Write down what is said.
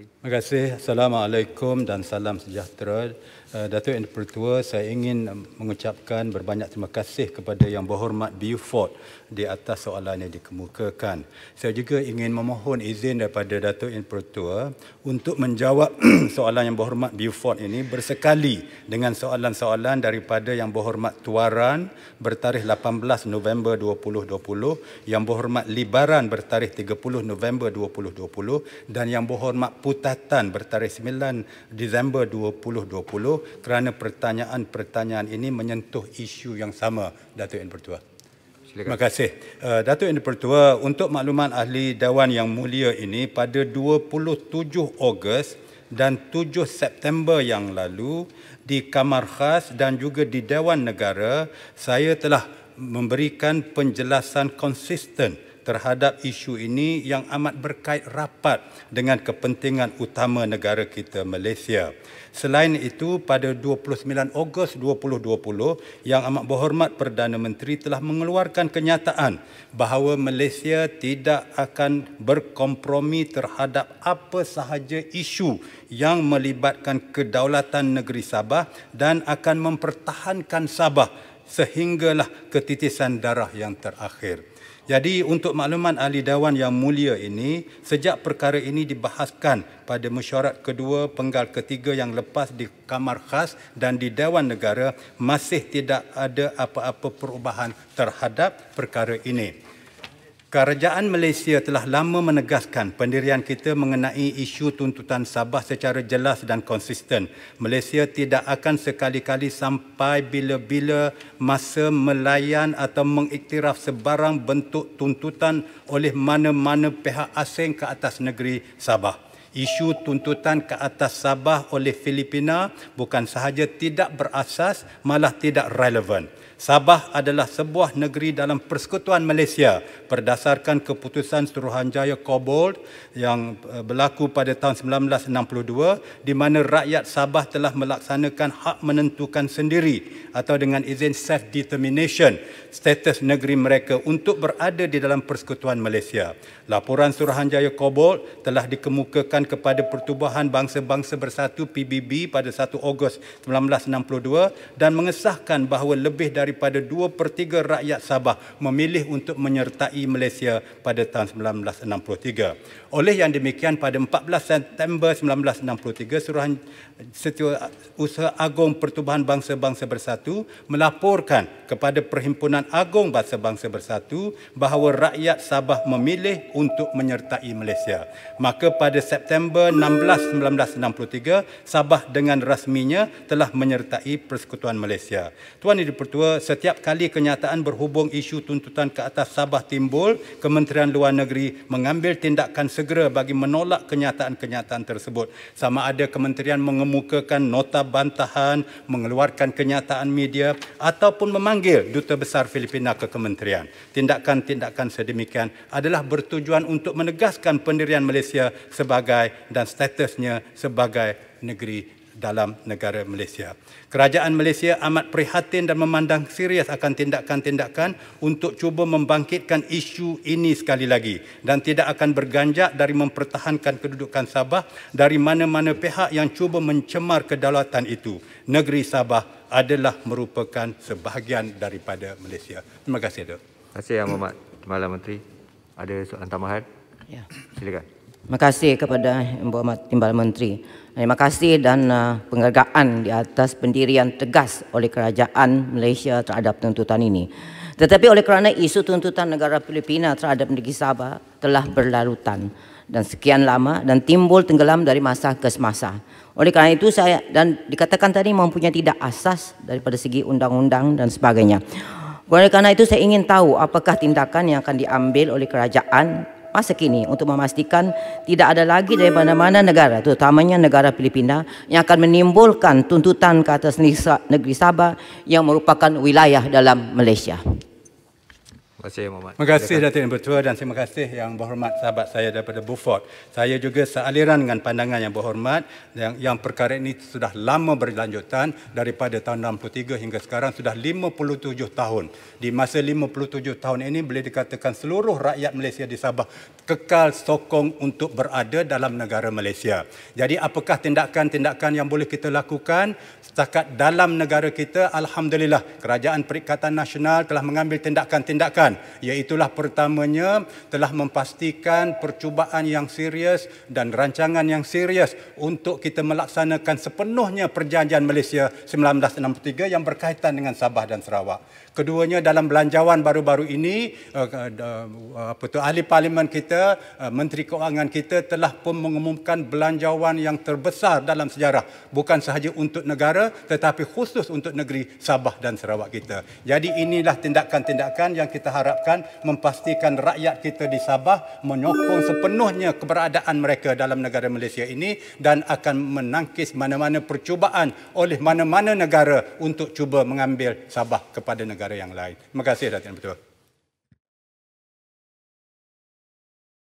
Terima kasih. Assalamualaikum dan salam sejahtera. Eh, Datuk Yang Pertua, saya ingin mengucapkan berbanyak terima kasih kepada Yang Berhormat Beaufort di atas soalan yang dikemukakan. Saya juga ingin memohon izin daripada Datuk Yang Pertua untuk menjawab soalan Yang Berhormat Beaufort ini bersekali dengan soalan-soalan daripada Yang Berhormat Tuaran bertarikh 18 November 2020, Yang Berhormat Libaran bertarikh 30 November 2020 dan Yang Berhormat Putera putatan bertarikh 9 Disember 2020 kerana pertanyaan-pertanyaan ini menyentuh isu yang sama Datuk Yang Pertua. Silakan. Terima kasih. Uh, Datuk Yang Pertua, untuk makluman ahli dewan yang mulia ini pada 27 Ogos dan 7 September yang lalu di kamar khas dan juga di Dewan Negara saya telah memberikan penjelasan konsisten uh, terhadap isu ini yang amat berkait rapat dengan kepentingan utama negara kita Malaysia. Selain itu, pada 29 Ogos 2020, yang amat berhormat Perdana Menteri telah mengeluarkan kenyataan bahawa Malaysia tidak akan berkompromi terhadap apa sahaja isu yang melibatkan kedaulatan negeri Sabah dan akan mempertahankan Sabah sehinggalah ketitisan darah yang terakhir. Jadi untuk makluman ahli dewan yang mulia ini, sejak perkara ini dibahaskan pada mesyuarat kedua penggal ketiga yang lepas di kamar khas dan di dewan negara masih tidak ada apa-apa perubahan terhadap perkara ini. Kerajaan Malaysia telah lama menegaskan pendirian kita mengenai isu tuntutan Sabah secara jelas dan konsisten. Malaysia tidak akan sekali-kali sampai bila-bila masa melayan atau mengiktiraf sebarang bentuk tuntutan oleh mana-mana pihak asing ke atas negeri Sabah isu tuntutan ke atas Sabah oleh Filipina bukan sahaja tidak berasas malah tidak relevan. Sabah adalah sebuah negeri dalam persekutuan Malaysia berdasarkan keputusan Suruhanjaya Kobold yang eh, berlaku pada tahun 1962 di mana rakyat Sabah telah melaksanakan hak menentukan sendiri atau dengan izin self-determination status negeri mereka untuk berada di dalam persekutuan Malaysia. Laporan Suruhanjaya Kobold telah dikemukakan berkaitan kepada Pertubuhan Bangsa-Bangsa Bersatu PBB pada 1 Ogos 1962 dan mengesahkan bahawa lebih daripada 2 per 3 rakyat Sabah memilih untuk menyertai Malaysia pada tahun 1963. Oleh yang demikian, pada 14 September 1963, Suruhan Usaha Agong Pertubuhan Bangsa-Bangsa Bersatu melaporkan kepada Perhimpunan Agong Bangsa-Bangsa Bersatu bahawa rakyat Sabah memilih untuk menyertai Malaysia. Maka pada September September 16, 1963, Sabah dengan rasminya telah menyertai Persekutuan Malaysia. Tuan Yang Dipertua, setiap kali kenyataan berhubung isu tuntutan ke atas Sabah timbul, Kementerian Luar Negeri mengambil tindakan segera bagi menolak kenyataan-kenyataan tersebut. Sama ada Kementerian mengemukakan nota bantahan, mengeluarkan kenyataan media ataupun memanggil Duta Besar Filipina ke Kementerian. Tindakan-tindakan sedemikian adalah bertujuan untuk menegaskan pendirian Malaysia sebagai sebagai dan statusnya sebagai negeri dalam negara Malaysia. Kerajaan Malaysia amat prihatin dan memandang serius akan tindakan-tindakan untuk cuba membangkitkan isu ini sekali lagi dan tidak akan berganjak dari mempertahankan kedudukan Sabah dari mana-mana pihak yang cuba mencemar kedaulatan itu. Negeri Sabah adalah merupakan sebahagian daripada Malaysia. Terima kasih, Dok. Terima kasih, Yang Mohd. Malam Menteri. Ada soalan tambahan? Ya. Silakan. Terima kasih kepada Ibu Timbal Menteri. Terima kasih dan uh, penghargaan di atas pendirian tegas oleh kerajaan Malaysia terhadap tuntutan ini. Tetapi oleh kerana isu tuntutan negara Filipina terhadap negeri Sabah telah berlarutan dan sekian lama dan timbul tenggelam dari masa ke semasa. Oleh kerana itu saya dan dikatakan tadi mempunyai tidak asas daripada segi undang-undang dan sebagainya. Oleh kerana itu saya ingin tahu apakah tindakan yang akan diambil oleh kerajaan masa kini untuk memastikan tidak ada lagi dari mana-mana negara terutamanya negara Filipina yang akan menimbulkan tuntutan ke atas negeri Sabah yang merupakan wilayah dalam Malaysia. Terima kasih Muhammad. Terima kasih Datin Bertua dan terima kasih yang berhormat sahabat saya daripada Buford. Saya juga sealiran dengan pandangan yang berhormat yang, yang perkara ini sudah lama berlanjutan daripada tahun 63 hingga sekarang sudah 57 tahun. Di masa 57 tahun ini boleh dikatakan seluruh rakyat Malaysia di Sabah kekal sokong untuk berada dalam negara Malaysia. Jadi apakah tindakan-tindakan yang boleh kita lakukan setakat dalam negara kita? Alhamdulillah, Kerajaan Perikatan Nasional telah mengambil tindakan-tindakan. Iaitulah pertamanya telah memastikan percubaan yang serius dan rancangan yang serius untuk kita melaksanakan sepenuhnya Perjanjian Malaysia 1963 yang berkaitan dengan Sabah dan Sarawak keduanya dalam belanjawan baru-baru ini eh, eh, apa tu ahli parlimen kita eh, menteri kewangan kita telah pun mengumumkan belanjawan yang terbesar dalam sejarah bukan sahaja untuk negara tetapi khusus untuk negeri Sabah dan Sarawak kita jadi inilah tindakan-tindakan yang kita harapkan memastikan rakyat kita di Sabah menyokong sepenuhnya keberadaan mereka dalam negara Malaysia ini dan akan menangkis mana-mana percubaan oleh mana-mana negara untuk cuba mengambil Sabah kepada negara negara yang lain. Terima kasih Datin Betul.